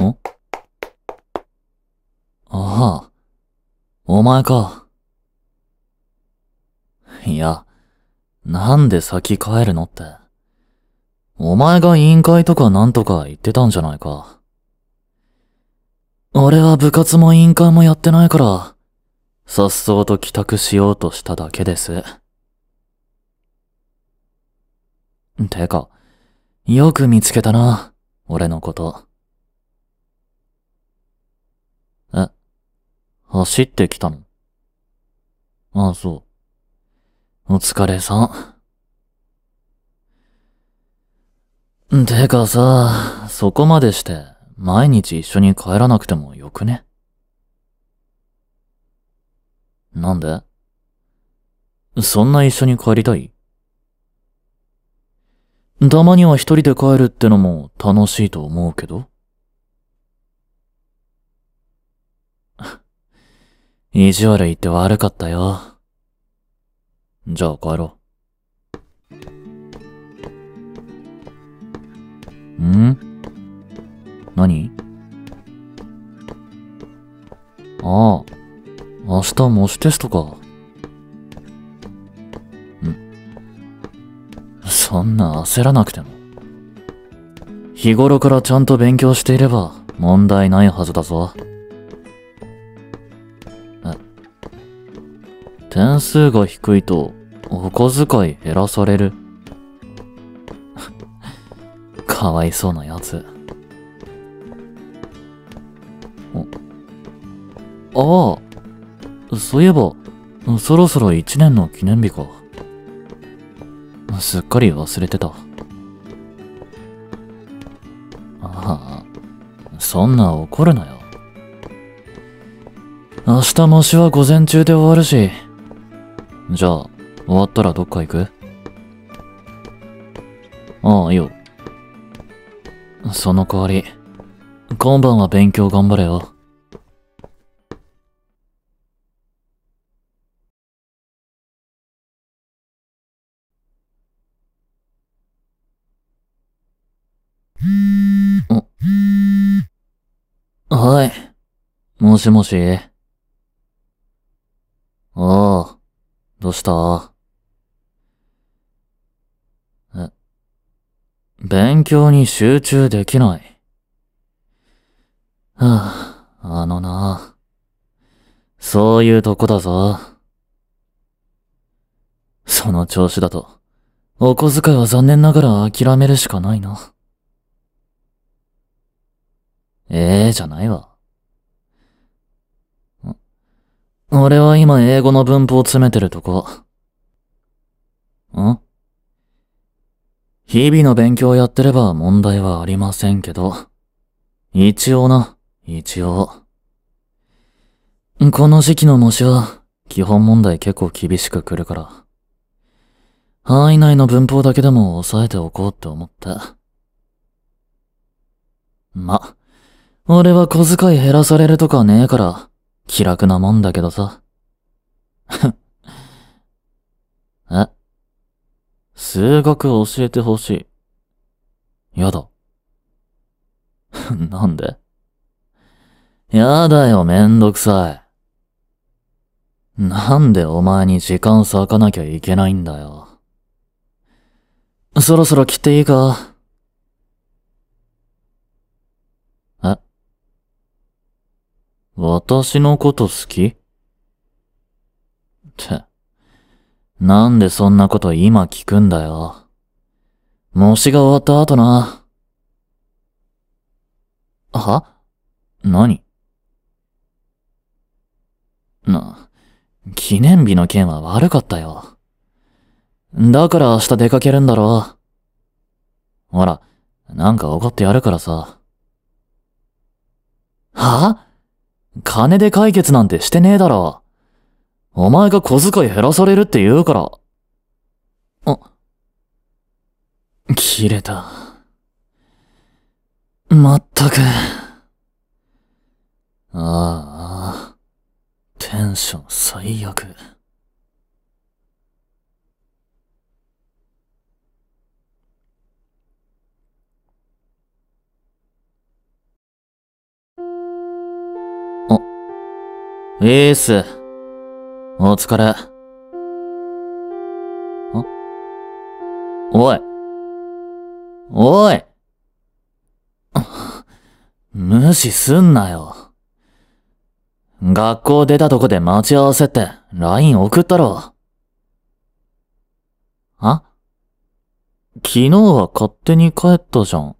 んああ。お前か。いや、なんで先帰るのって。お前が委員会とかなんとか言ってたんじゃないか。俺は部活も委員会もやってないから、さっそうと帰宅しようとしただけです。てか、よく見つけたな、俺のこと。走ってきたの。ああ、そう。お疲れさん。てかさ、そこまでして、毎日一緒に帰らなくてもよくね。なんでそんな一緒に帰りたいたまには一人で帰るってのも楽しいと思うけど。意地悪言って悪かったよ。じゃあ帰ろう。ん何ああ、明日模試テストか。んそんな焦らなくても。日頃からちゃんと勉強していれば問題ないはずだぞ。点数が低いと、お小遣い減らされる。かわいそうなやつ。ああ、そういえば、そろそろ一年の記念日か。すっかり忘れてた。ああ、そんな怒るなよ。明日模試は午前中で終わるし、じゃあ、終わったらどっか行くああ、いいよ。その代わり、今晩は勉強頑張れよ。はい。もしもし。ああ。どうしたえ、勉強に集中できない。はあ、あのな。そういうとこだぞ。その調子だと、お小遣いは残念ながら諦めるしかないな。ええー、じゃないわ。俺は今英語の文法を詰めてるとこ。ん日々の勉強やってれば問題はありませんけど。一応な、一応。この時期の模試は、基本問題結構厳しく来るから。範囲内の文法だけでも抑えておこうって思った。ま、俺は小遣い減らされるとかねえから、気楽なもんだけどさ。え数学教えてほしい。やだ。なんでやだよ、めんどくさい。なんでお前に時間割かなきゃいけないんだよ。そろそろ来ていいか私のこと好きって、なんでそんなこと今聞くんだよ。模試が終わった後な。は何な、記念日の件は悪かったよ。だから明日出かけるんだろ。ほら、なんか怒ってやるからさ。は金で解決なんてしてねえだろ。お前が小遣い減らされるって言うから。あ。切れた。まったく。ああ、テンション最悪。エース。お疲れ。おい。おい 無視すんなよ。学校出たとこで待ち合わせって LINE 送ったろ。あ昨日は勝手に帰ったじゃん。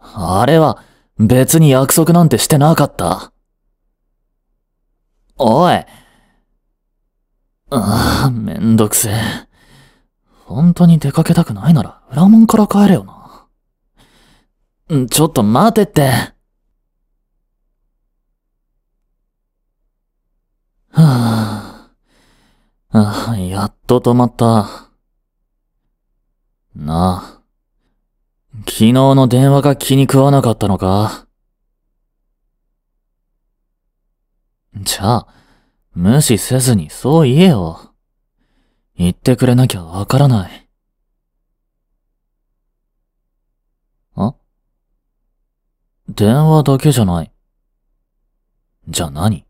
あれは別に約束なんてしてなかった。おい。ああ、めんどくせえ。本当に出かけたくないなら裏門から帰れよな。ちょっと待てって。はあ、ああやっと止まった。なあ。昨日の電話が気に食わなかったのかじゃあ、無視せずにそう言えよ。言ってくれなきゃわからない。あ電話だけじゃない。じゃあ何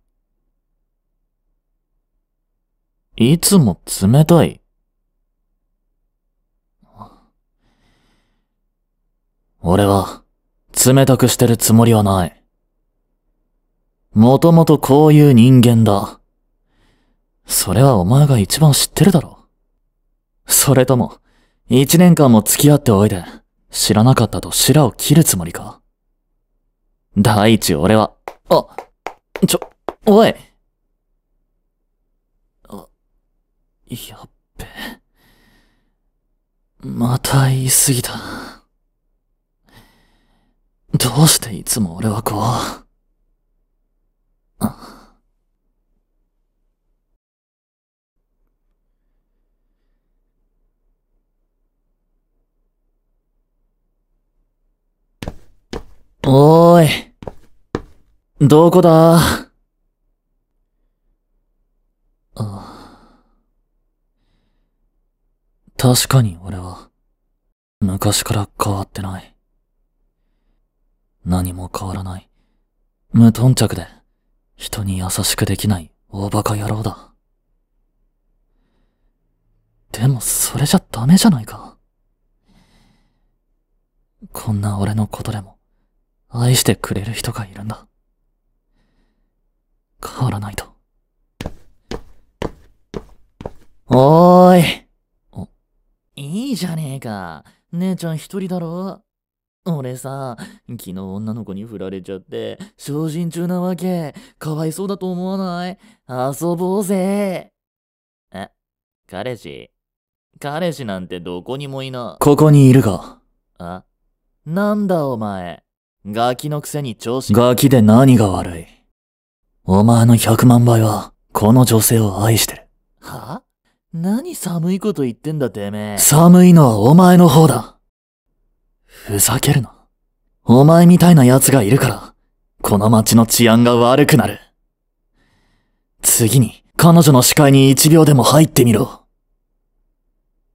いつも冷たい。俺は、冷たくしてるつもりはない。もともとこういう人間だ。それはお前が一番知ってるだろ。それとも、一年間も付き合っておいで、知らなかったと白を切るつもりか。第一俺は、あ、ちょ、おいあ、やっべ。また言い過ぎた。どうしていつも俺はこう。おーい。どこだ確かに俺は、昔から変わってない。何も変わらない。無頓着で。人に優しくできない大馬鹿野郎だ。でもそれじゃダメじゃないか。こんな俺のことでも愛してくれる人がいるんだ。変わらないと。おーい。いいじゃねえか。姉ちゃん一人だろ俺さ、昨日女の子に振られちゃって、昇進中なわけ。かわいそうだと思わない遊ぼうぜ。え、彼氏彼氏なんてどこにもいな。ここにいるが。あなんだお前。ガキのくせに調子。ガキで何が悪いお前の100万倍は、この女性を愛してる。は何寒いこと言ってんだてめえ。寒いのはお前の方だ。ふざけるな。お前みたいな奴がいるから、この街の治安が悪くなる。次に、彼女の視界に一秒でも入ってみろ。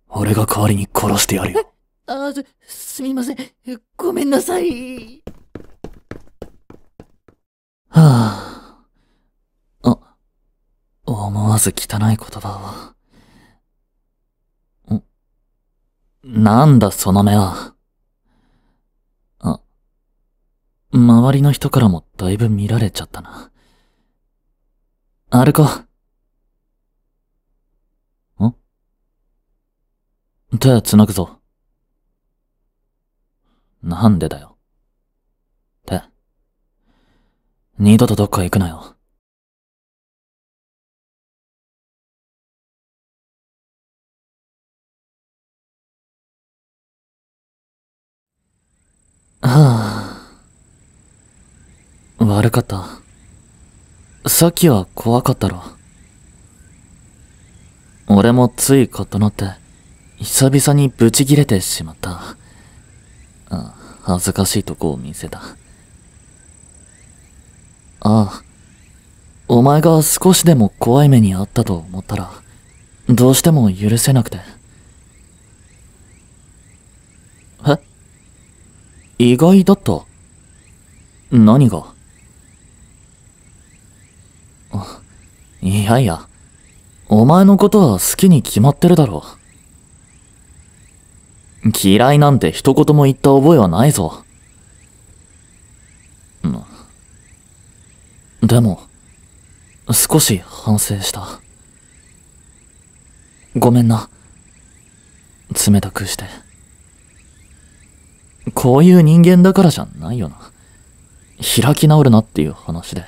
俺が代わりに殺してやるよ。あ、す、すみません。ごめんなさい。はあ。あ、思わず汚い言葉を。ん、なんだその目は。周りの人からもだいぶ見られちゃったな。歩こう。ん手繋ぐぞ。なんでだよ。って。二度とどっか行くなよ。悪かった。さっきは怖かったろ。俺もついことのって、久々にブチ切れてしまった。あ、恥ずかしいとこを見せた。ああ、お前が少しでも怖い目にあったと思ったら、どうしても許せなくて。え意外だった。何がいやいや、お前のことは好きに決まってるだろう。嫌いなんて一言も言った覚えはないぞ。でも、少し反省した。ごめんな。冷たくして。こういう人間だからじゃないよな。開き直るなっていう話で。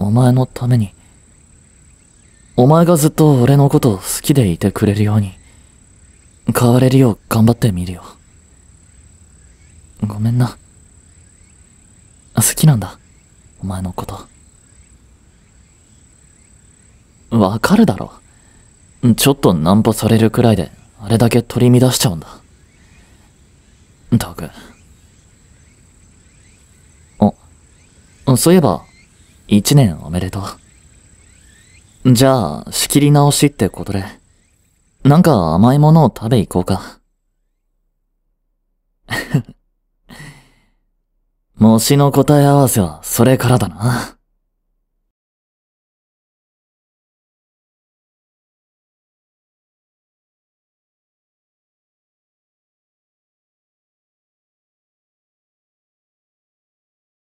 お前のために。お前がずっと俺のことを好きでいてくれるように、変われるよう頑張ってみるよ。ごめんな。好きなんだ。お前のこと。わかるだろ。ちょっとナンパされるくらいで、あれだけ取り乱しちゃうんだ。たく。あ、そういえば、一年おめでとう。じゃあ、仕切り直しってことで、なんか甘いものを食べ行こうか。模 試の答え合わせはそれからだな。